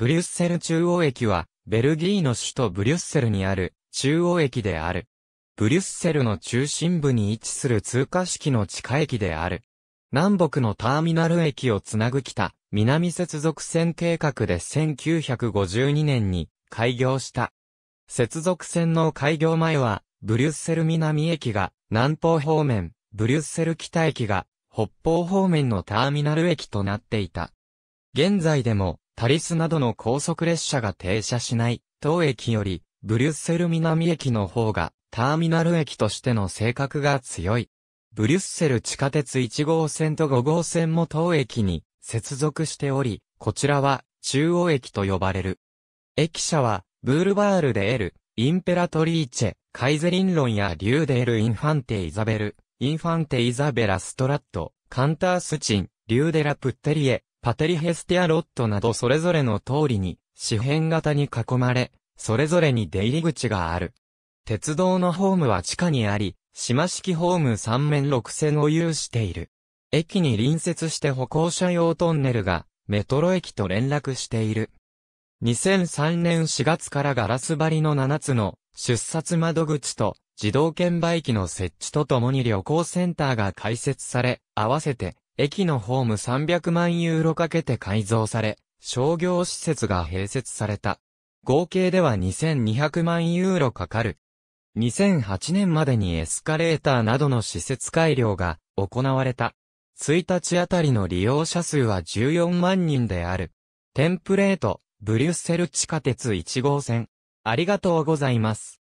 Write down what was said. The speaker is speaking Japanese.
ブリュッセル中央駅は、ベルギーの首都ブリュッセルにある中央駅である。ブリュッセルの中心部に位置する通過式の地下駅である。南北のターミナル駅をつなぐ北、南接続線計画で1952年に開業した。接続線の開業前は、ブリュッセル南駅が南方方面、ブリュッセル北駅が北方方面のターミナル駅となっていた。現在でもタリスなどの高速列車が停車しない、当駅より、ブリュッセル南駅の方が、ターミナル駅としての性格が強い。ブリュッセル地下鉄1号線と5号線も当駅に接続しており、こちらは中央駅と呼ばれる。駅舎は、ブールバールでエル、インペラトリーチェ、カイゼリンロンやリューデール・インファンテ・イザベル、インファンテ・イザベラ・ストラット、カンタースチン、リューデラ・プッテリエ、パテリヘスティアロットなどそれぞれの通りに、四辺型に囲まれ、それぞれに出入り口がある。鉄道のホームは地下にあり、島式ホーム3面6線を有している。駅に隣接して歩行者用トンネルが、メトロ駅と連絡している。2003年4月からガラス張りの7つの出札窓口と自動券売機の設置とともに旅行センターが開設され、合わせて駅のホーム300万ユーロかけて改造され、商業施設が併設された。合計では2200万ユーロかかる。2008年までにエスカレーターなどの施設改良が行われた。1日あたりの利用者数は14万人である。テンプレート、ブリュッセル地下鉄1号線。ありがとうございます。